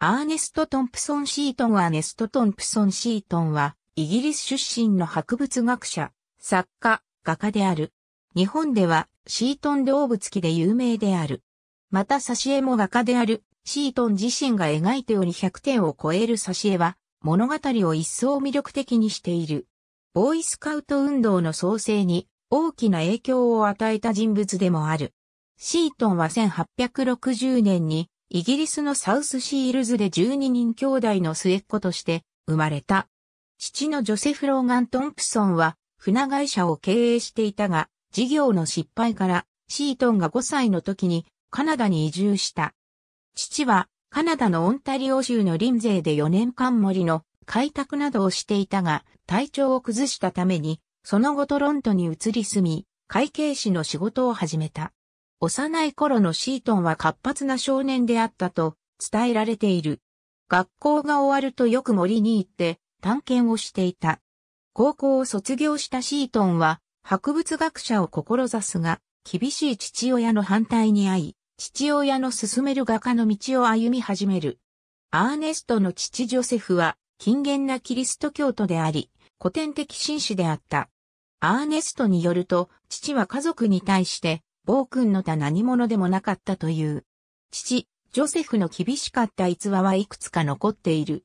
アーネスト・トンプソン・シートン・アーネスト・トンプソン・シートンは、イギリス出身の博物学者、作家、画家である。日本では、シートン動物記で有名である。また、挿絵も画家である、シートン自身が描いており100点を超える挿絵は、物語を一層魅力的にしている。ボーイスカウト運動の創生に大きな影響を与えた人物でもある。シートンは1860年にイギリスのサウスシールズで12人兄弟の末っ子として生まれた。父のジョセフ・ローガン・トンプソンは船会社を経営していたが、事業の失敗からシートンが5歳の時にカナダに移住した。父はカナダのオンタリオ州のリンゼーで4年間森の開拓などをしていたが、体調を崩したために、その後トロントに移り住み、会計士の仕事を始めた。幼い頃のシートンは活発な少年であったと伝えられている。学校が終わるとよく森に行って探検をしていた。高校を卒業したシートンは博物学者を志すが、厳しい父親の反対に遭い、父親の進める画家の道を歩み始める。アーネストの父ジョセフは、近現なキリスト教徒であり、古典的紳士であった。アーネストによると、父は家族に対して、暴君の他何者でもなかったという。父、ジョセフの厳しかった逸話はいくつか残っている。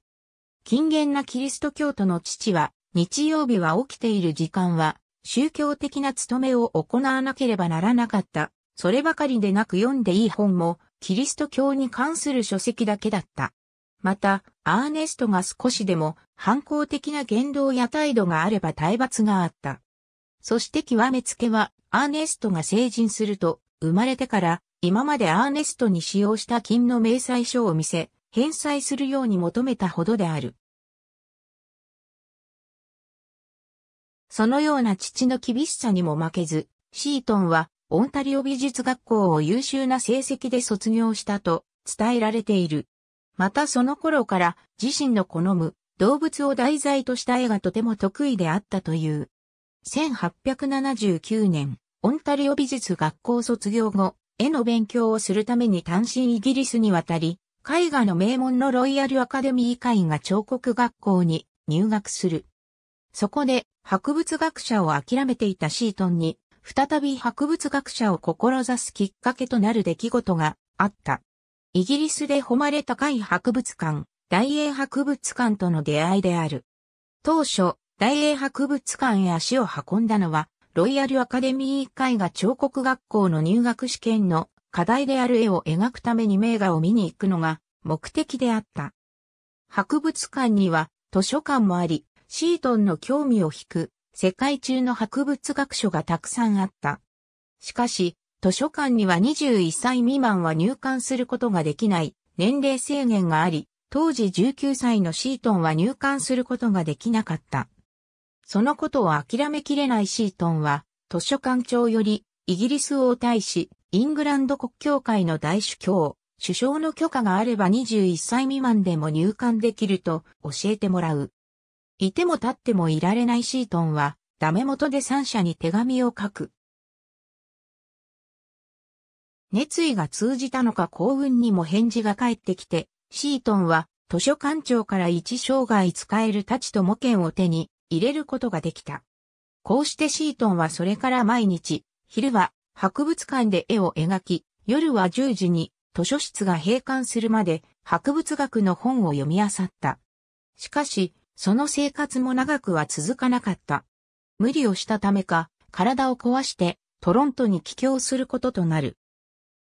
近現なキリスト教徒の父は、日曜日は起きている時間は、宗教的な務めを行わなければならなかった。そればかりでなく読んでいい本も、キリスト教に関する書籍だけだった。また、アーネストが少しでも反抗的な言動や態度があれば体罰があった。そして極めつけは、アーネストが成人すると、生まれてから、今までアーネストに使用した金の明細書を見せ、返済するように求めたほどである。そのような父の厳しさにも負けず、シートンは、オンタリオ美術学校を優秀な成績で卒業したと伝えられている。またその頃から自身の好む動物を題材とした絵がとても得意であったという。1879年、オンタリオ美術学校卒業後、絵の勉強をするために単身イギリスに渡り、絵画の名門のロイヤルアカデミー絵画彫刻学校に入学する。そこで博物学者を諦めていたシートンに、再び博物学者を志すきっかけとなる出来事があった。イギリスで誉れ高い博物館、大英博物館との出会いである。当初、大英博物館へ足を運んだのは、ロイヤルアカデミー絵画彫刻学校の入学試験の課題である絵を描くために名画を見に行くのが目的であった。博物館には図書館もあり、シートンの興味を引く世界中の博物学書がたくさんあった。しかし、図書館には21歳未満は入館することができない年齢制限があり、当時19歳のシートンは入館することができなかった。そのことを諦めきれないシートンは、図書館長より、イギリス王大使、イングランド国教会の大主教、首相の許可があれば21歳未満でも入館できると教えてもらう。いても立ってもいられないシートンは、ダメ元で三者に手紙を書く。熱意が通じたのか幸運にも返事が返ってきて、シートンは図書館長から一生涯使える太刀と模剣を手に、入れることができた。こうしてシートンはそれから毎日、昼は博物館で絵を描き、夜は10時に図書室が閉館するまで博物学の本を読み漁った。しかし、その生活も長くは続かなかった。無理をしたためか、体を壊してトロントに帰郷することとなる。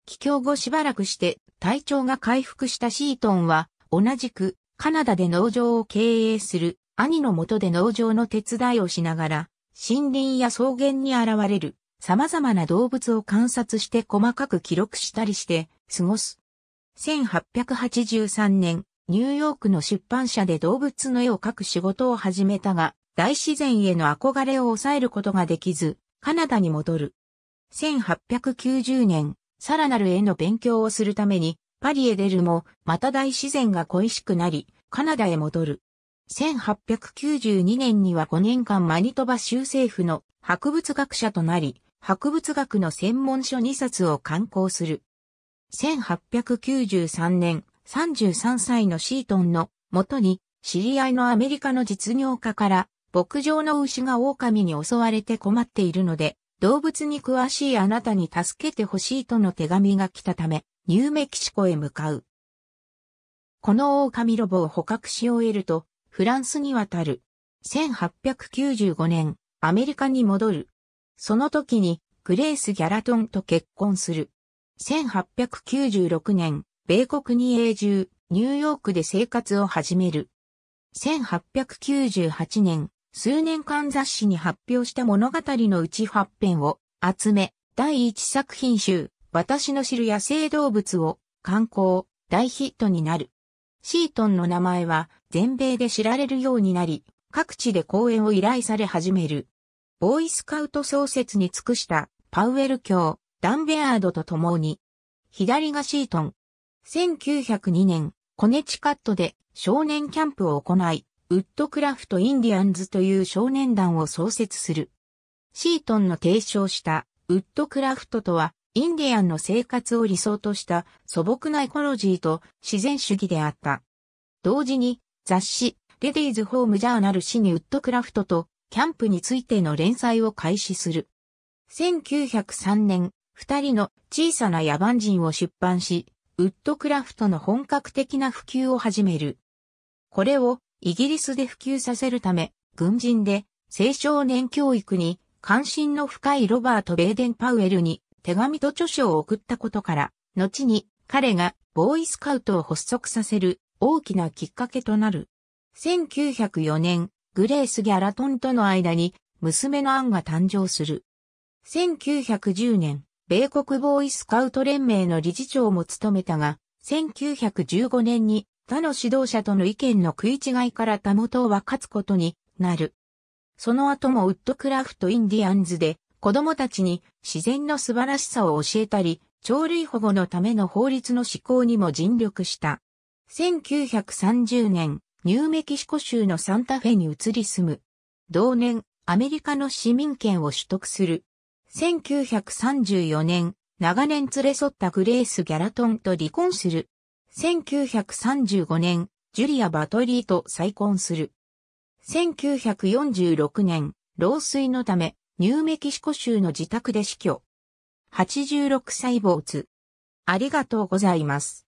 帰郷後しばらくして体調が回復したシートンは同じくカナダで農場を経営する兄の下で農場の手伝いをしながら、森林や草原に現れる様々な動物を観察して細かく記録したりして過ごす。1883年、ニューヨークの出版社で動物の絵を描く仕事を始めたが、大自然への憧れを抑えることができず、カナダに戻る。1890年、さらなる絵の勉強をするために、パリへ出るも、また大自然が恋しくなり、カナダへ戻る。1892年には5年間マニトバ州政府の博物学者となり、博物学の専門書2冊を刊行する。1893年、33歳のシートンの元に、知り合いのアメリカの実業家から、牧場の牛が狼に襲われて困っているので、動物に詳しいあなたに助けてほしいとの手紙が来たため、ニューメキシコへ向かう。この狼ロボを捕獲し終えると、フランスに渡る。1895年、アメリカに戻る。その時に、グレース・ギャラトンと結婚する。1896年、米国に永住、ニューヨークで生活を始める。1898年、数年間雑誌に発表した物語のうち編を集め、第1作品集、私の知る野生動物を、観光、大ヒットになる。シートンの名前は全米で知られるようになり、各地で講演を依頼され始める。ボーイスカウト創設に尽くしたパウエル教、ダンベアードと共に、左がシートン。1902年、コネチカットで少年キャンプを行い、ウッドクラフト・インディアンズという少年団を創設する。シートンの提唱したウッドクラフトとは、インディアンの生活を理想とした素朴なエコロジーと自然主義であった。同時に雑誌レディーズ・ホーム・ジャーナル・シニ・ウッドクラフトとキャンプについての連載を開始する。1903年、二人の小さな野蛮人を出版し、ウッドクラフトの本格的な普及を始める。これをイギリスで普及させるため、軍人で青少年教育に関心の深いロバート・ベーデン・パウエルに手紙と著書を送ったことから、後に彼がボーイスカウトを発足させる大きなきっかけとなる。1904年、グレース・ギャラトンとの間に娘のアンが誕生する。1910年、米国ボーイスカウト連盟の理事長も務めたが、1915年に他の指導者との意見の食い違いからたもとを分かつことになる。その後もウッドクラフト・インディアンズで子供たちに自然の素晴らしさを教えたり、鳥類保護のための法律の施行にも尽力した。1930年、ニューメキシコ州のサンタフェに移り住む。同年、アメリカの市民権を取得する。1934年、長年連れ添ったグレース・ギャラトンと離婚する。1935年、ジュリア・バトリーと再婚する。1946年、老衰のため、ニューメキシコ州の自宅で死去。86歳没。ありがとうございます。